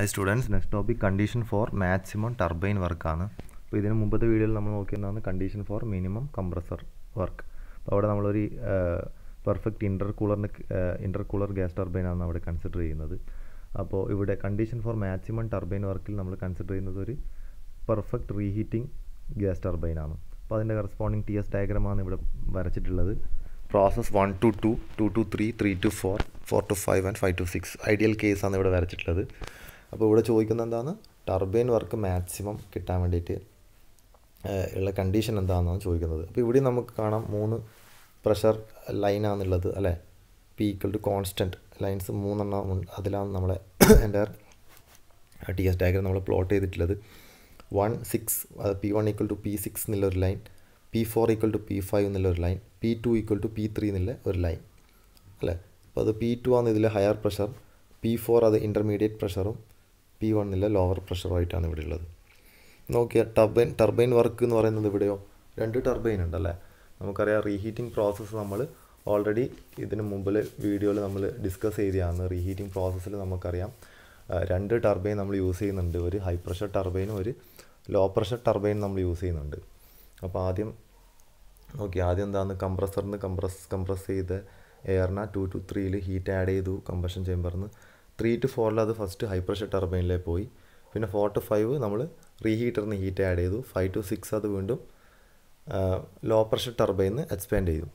high students next topic condition for maximum turbine വർക്കാണ് അപ്പോൾ ഇതിന് മുമ്പത്തെ വീഡിയോയിൽ നമ്മൾ നോക്കിയതാണ് condition for minimum compressor work അപ്പോൾ അവിടെ നമ്മളൊരു പെർഫെക്റ്റ് ഇൻ്റർ കൂളറിന് ഇൻ്റർ കൂളർ ഗ്യാസ് ടർബൈനാണ് അവിടെ കൺസിഡർ ചെയ്യുന്നത് അപ്പോൾ ഇവിടെ കണ്ടീഷൻ ഫോർ മാക്സിമം ടർബൈൻ വർക്കിൽ നമ്മൾ കൺസിഡർ ചെയ്യുന്നത് ഒരു പെർഫെക്റ്റ് റീഹീറ്റിംഗ് ഗ്യാസ് ടർബൈനാണ് അപ്പോൾ അതിൻ്റെ കറസ്പോണ്ടിങ് ടി എസ് ഡയഗ്രമാണ് ഇവിടെ വരച്ചിട്ടുള്ളത് process one to two two to three three to four four to five and five to six ideal കേസാണ് ഇവിടെ വരച്ചിട്ടുള്ളത് അപ്പോൾ ഇവിടെ ചോദിക്കുന്നത് എന്താണ് ടർബൈൻ വർക്ക് മാക്സിമം കിട്ടാൻ വേണ്ടിയിട്ട് ഉള്ള കണ്ടീഷൻ എന്താണെന്നാണ് ചോദിക്കുന്നത് അപ്പോൾ ഇവിടെ നമുക്ക് കാണാം മൂന്ന് പ്രഷർ ലൈനാണെന്നുള്ളത് അല്ലേ ഈക്വൽ ടു കോൺസ്റ്റൻറ്റ് ലൈൻസ് മൂന്നെണ്ണം അതിലാണ് നമ്മളെ എൻ്റെ ടി എസ് ഡയഗ്രം നമ്മൾ പ്ലോട്ട് ചെയ്തിട്ടുള്ളത് one six P one equal to P six എന്നുള്ളൊരു line P four equal to P five എന്നുള്ളൊരു line P two equal to P three എന്നുള്ള ഒരു ലൈൻ അല്ലേ അപ്പോൾ അത് പി ടു ആണ് ഇതിൽ ഹയർ പ്രഷർ പി ഫോർ അത് ഇൻ്റർമീഡിയറ്റ് പ്രഷറും പി വണ്ണിലെ ലോവർ പ്രഷറുമായിട്ടാണ് ഇവിടെ ഉള്ളത് നോക്കിയാൽ ടർബൈൻ ടർബൈൻ വർക്ക് എന്ന് പറയുന്നത് ഇവിടെയോ രണ്ട് ടർബൈൻ ഉണ്ടല്ലേ നമുക്കറിയാം റീഹീറ്റിംഗ് പ്രോസസ്സ് നമ്മൾ ഓൾറെഡി ഇതിന് മുമ്പിൽ വീഡിയോയിൽ നമ്മൾ ഡിസ്കസ് ചെയ്തതാണ് റീഹീറ്റിംഗ് പ്രോസസ്സിൽ നമുക്കറിയാം രണ്ട് ടർബൈൻ നമ്മൾ യൂസ് ചെയ്യുന്നുണ്ട് ഒരു ഹൈ പ്രഷർ ടർബൈനും ഒരു ലോ പ്രഷർ ടർബൈൻ നമ്മൾ യൂസ് ചെയ്യുന്നുണ്ട് അപ്പോൾ ആദ്യം നോക്കി ആദ്യം എന്താണ് കംപ്രസറിന് കംപ്രസ് കംപ്രസ് ചെയ്ത് എയറിന ടു ടു ത്രീയിൽ ഹീറ്റ് ആഡ് ചെയ്തു ചേമ്പറിൽ നിന്ന് ത്രീ ടു ഫോറിൽ അത് ഫസ്റ്റ് ഹൈ പ്രഷർ ടർബൈനിലെ പോയി പിന്നെ ഫോർ ടു ഫൈവ് നമ്മൾ റീഹീറ്ററിന് ഹീറ്റ് ആഡ് ചെയ്തു ഫൈവ് ടു സിക്സ് അത് വീണ്ടും ലോ പ്രഷർ ടർബൈനിന്ന് എക്സ്പാൻഡ് ചെയ്തു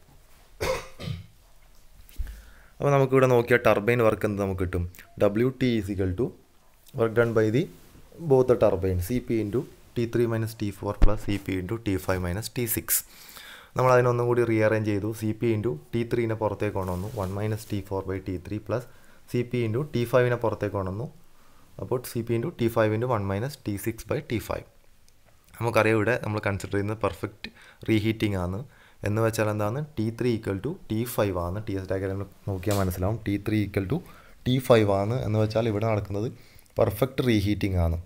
അപ്പോൾ നമുക്കിവിടെ നോക്കിയാൽ ടർബൈൻ വർക്ക് എന്ത് നമുക്ക് കിട്ടും W T is equal to work done by the both the turbine C P into T three minus T four plus C P into T five minus T six നമ്മൾ അതിനൊന്നും കൂടി റീ അറേഞ്ച് ചെയ്തു C P into T ത്രീനെ പുറത്തേക്ക് കൊണ്ടുവന്നു one minus T four by T three plus C P into T ഫൈവിനെ പുറത്തേക്ക് കൊണ്ടുവന്നു അപ്പോൾ C P into T five into one minus T six by T five നമുക്കറിയാം ഇവിടെ നമ്മൾ കൺസിഡർ ചെയ്യുന്നത് പെർഫെക്റ്റ് റീഹീറ്റിംഗ് ആണ് എന്ന് വെച്ചാൽ എന്താണ് T three equal to T five ആണ് ടി എസ് ഡയഗ്രാമിൽ നോക്കിയാൽ മനസ്സിലാവും ടി three equal to T five ആണ് എന്ന് വെച്ചാൽ ഇവിടെ നടക്കുന്നത് പെർഫെക്റ്റ് റീഹീറ്റിംഗ് ആണ്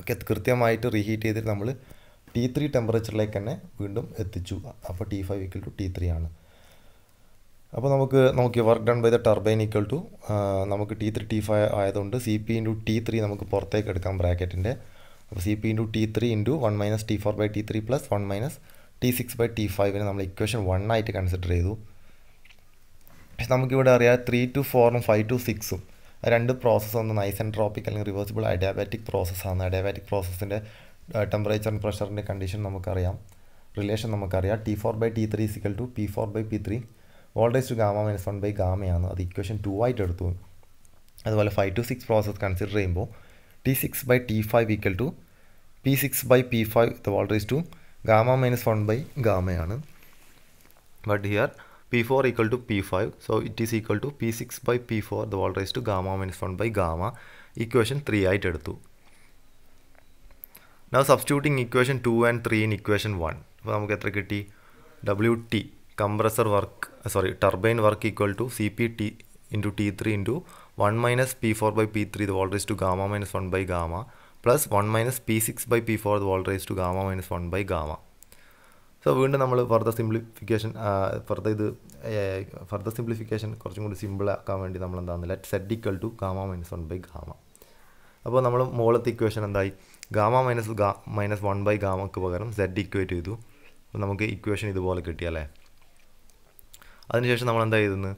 ഓക്കെ കൃത്യമായിട്ട് റീഹീറ്റ് ചെയ്തിട്ട് നമ്മൾ ടി ത്രീ ടെമ്പറേച്ചറിലേക്ക് തന്നെ വീണ്ടും എത്തിച്ചു അപ്പോൾ T five equal to T three ആണ് അപ്പോൾ നമുക്ക് നോക്കി work done by the turbine equal to നമുക്ക് ടി ത്രീ ടി ഫൈവ് ആയതുകൊണ്ട് C P into T three നമുക്ക് പുറത്തേക്ക് എടുക്കാം ബ്രാക്കറ്റിൻ്റെ അപ്പോൾ C P into T three into one minus T four by T three plus one minus T six by T ഫൈവിന് നമ്മൾ equation one ആയിട്ട് consider ചെയ്തു പക്ഷെ നമുക്കിവിടെ അറിയാം ത്രീ ടു ഫോറും ഫൈവ് ടു സിക്സും രണ്ട് പ്രോസസ്സ് ഒന്ന് നൈസ് ആൻഡ് ട്രോപ്പിക് അല്ലെങ്കിൽ റിവേഴ്സിബിൾ അഡയാബാറ്റിക് പ്രോസസ്സാണ് അഡയാബാറ്റിക് പ്രോസസ്സിൻ്റെ ടെമ്പറേച്ചർ ആൻഡ് പ്രഷറിൻ്റെ കണ്ടീഷൻ നമുക്കറിയാം റിലേഷൻ നമുക്കറിയാം T four by T three equal to P four by P three voltage to gamma minus one by ഗാമയാണ് അത് ഇക്വേഷൻ ടു ആയിട്ട് എടുത്തു അതുപോലെ five to six process consider ചെയ്യുമ്പോൾ T six by T five equal to P six by P five the voltage to gamma minus one by ഗാമയാണ് but here P four equal to P five so it is equal to P six by P four the voltage to gamma minus one by gamma equation three ആയിട്ട് എടുത്തു now substituting equation two and three in equation one അപ്പോൾ നമുക്ക് എത്ര കിട്ടി W T compressor work sorry turbine work equal to C P T into T three into one minus P four by P three ഇത് voltage to gamma minus one by gamma plus one minus P six by P four ഇത് voltage to gamma minus one by gamma so വീണ്ടും നമ്മൾ further simplification further ഇത് further simplification കുറച്ചും കൂടി simple ആക്കാൻ വേണ്ടി നമ്മൾ എന്താണെന്ന് let Z equal to gamma minus one by gamma അപ്പോൾ നമ്മൾ മോളത്തെ ഇക്വേഷൻ എന്തായി ഗാമ മൈനസ് ഗാ മൈനസ് വൺ ബൈ ഗാമക്ക് പകരം സെറ്റ് ഇക്വേറ്റ് ചെയ്തു അപ്പോൾ നമുക്ക് ഇക്വേഷൻ ഇതുപോലെ കിട്ടിയല്ലേ അതിനുശേഷം നമ്മൾ എന്താ ചെയ്തെന്ന്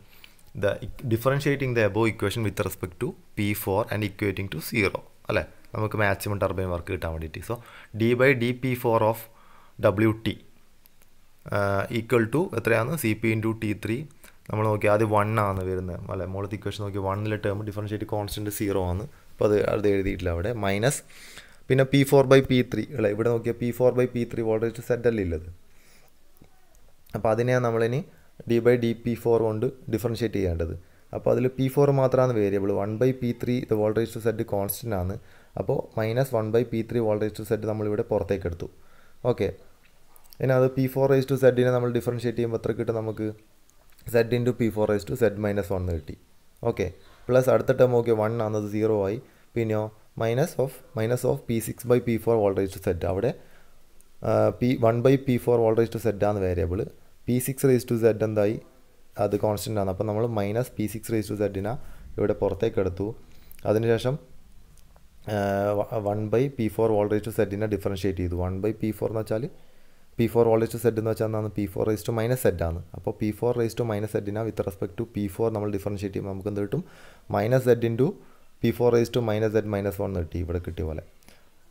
the differentiating the above equation with respect to P four and equating to zero അല്ലേ നമുക്ക് മാക്സിമം ടർബൈൻ വർക്ക് കിട്ടാൻ വേണ്ടിയിട്ട് so D by D P four of W T equal to എത്രയാണ് C P into T three നമ്മൾ നോക്കി ആദ്യം one ആണ് വരുന്നത് അല്ലെ മോളത്തെ ഇക്വേഷൻ നോക്കി വണ്ണിലെ ടേം ഡിഫറൻഷ്യേറ്റ് കോൺസ്റ്റൻറ്റ് സീറോ ആണ് അപ്പോൾ അത് അത് എഴുതിയിട്ടില്ല അവിടെ മൈനസ് പിന്നെ P four by P three അല്ലേ ഇവിടെ നോക്കിയാൽ P four by P three voltage Z അല്ലേ ഉള്ളത് അപ്പോൾ അതിനെയാണ് നമ്മളിനി D by D P four കൊണ്ട് ഡിഫറൻഷ്യേറ്റ് ചെയ്യേണ്ടത് അപ്പോൾ അതിൽ പി ഫോർ മാത്രമാണ് variable one by P three the voltage to Z constant ആണ് അപ്പോൾ minus one by P three voltage to Z നമ്മളിവിടെ പുറത്തേക്ക് എടുത്തു ഓക്കെ ഇനി അത് പി ഫോർ റേസ് ടു സെഡിനെ നമ്മൾ ഡിഫറൻഷ്യേറ്റ് ചെയ്യുമ്പോൾ എത്ര കിട്ടും നമുക്ക് Z into P four raise to Z minus one കിട്ടി ഓക്കെ പ്ലസ് അടുത്ത ടേം ഓക്കെ വൺ ആണത് സീറോ ആയി പിന്നെയോ minus of minus of P six by P four voltage to Z അവിടെ P one by P four voltage to സെറ്റാണ് variable P six raise to Z എന്തായി അത് constant ആണ് അപ്പോൾ നമ്മൾ minus P six raise to സെഡിനെ ഇവിടെ പുറത്തേക്ക് എടുത്തു അതിനുശേഷം one by P four voltage to സെഡിനെ ഡിഫറൻഷ്യേറ്റ് ചെയ്തു വൺ ബൈ പി ഫോർ എന്ന് വെച്ചാൽ P four voltage to Z എന്ന് വെച്ചാൽ എന്താണ് P four raise to minus Z ആണ് അപ്പോൾ P four raise to minus സെറ്റിനെ with respect to P four നമ്മൾ ഡിഫറൻഷ്യേറ്റ് ചെയ്യുമ്പോൾ നമുക്ക് എന്ത് കിട്ടും minus Z into P four raise to minus Z minus one കിട്ടി ഇവിടെ കിട്ടിയ പോലെ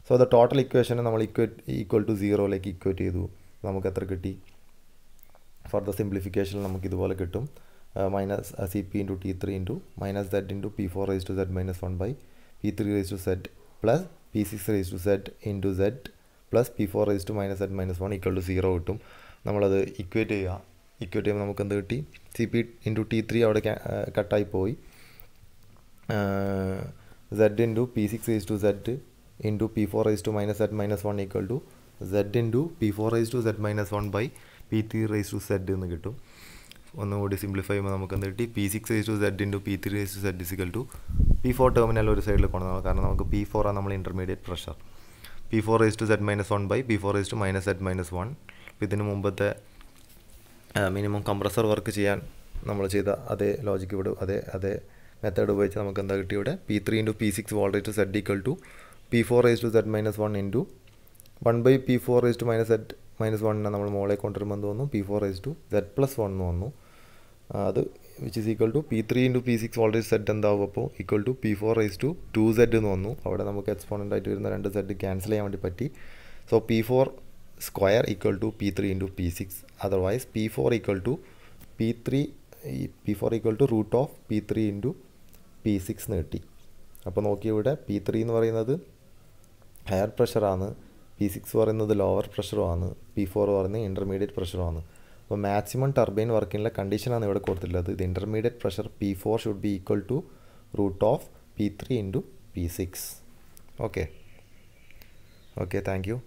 സോ ദ ടോട്ടൽ ഇക്വേഷനെ നമ്മൾ ഇക്വേറ്റ് ഈക്വൽ ടു സീറോയിലേക്ക് ഇക്വേറ്റ് ചെയ്തു നമുക്ക് എത്ര കിട്ടി for the simplification namak idupole kittum uh, minus uh, cp into t3 into minus z into p4 raised to z minus 1 by p3 raised to z plus p6 raised to z into z plus p4 raised to minus z minus 1 equal to 0 kittum nammal adu equate cheya equate cheyum namak cp into t3 avade uh, cut aayi uh, z into p6 raised to z into p4 raised to minus z minus 1 equal to z into p4 raised to z minus 1 by P three raise to Z എന്ന് കിട്ടും ഒന്നുകൂടി simplify ചെയ്യുമ്പോൾ നമുക്ക് എന്ത് കിട്ടി P six raise to Z into P three raise to Z is equal to P four terminal ഒരു സൈഡിൽ കൊണ്ടുവന്നു കാരണം നമുക്ക് പി ഫോർ ആണ് നമ്മൾ intermediate pressure P four raise to Z minus one by P four raise to minus Z minus one ഇതിന് മുമ്പത്തെ minimum compressor work ചെയ്യാൻ നമ്മൾ ചെയ്ത അതേ ലോജിക്ക് ഇവിടെ അതേ അതേ മെത്തേഡ് ഉപയോഗിച്ച് നമുക്ക് എന്താ കിട്ടി ഇവിടെ P three into P six whole raise to Z equal to P four raise to Z minus one into one by P four raise to minus Z minus വണ്ണിനെ നമ്മൾ മോളെ കൊണ്ടുവരുമ്പോൾ എന്ത് വന്നു P four S to Z plus one എന്ന് വന്നു അത് which is equal to P three into P six already set എന്താവും അപ്പോൾ equal to P four raise to to Z എന്ന് വന്നു അവിടെ നമുക്ക് എക്സ്പോണൻ്റ് ആയിട്ട് വരുന്ന രണ്ട് സെഡ് ക്യാൻസൽ ചെയ്യാൻ വേണ്ടി പറ്റി so P four square equal to P three into P six otherwise P four equal to P three P four equal to root of P three into P six എന്ന് കിട്ടി അപ്പോൾ നോക്കിയ ഇവിടെ P three എന്ന് പറയുന്നത് higher പ്രഷറാണ് P six പറയുന്നത് lower പ്രഷറുമാണ് പി ഫോർ പറയുന്നത് ഇൻ്റർമീഡിയറ്റ് പ്രഷറുമാണ് അപ്പോൾ മാക്സിമം ടർബൈൻ വർക്കിനുള്ള കണ്ടീഷനാണ് ഇവിടെ കൊടുത്തിട്ടുള്ളത് ഇത് intermediate pressure P four should be equal to root of P three into P six okay okay thank U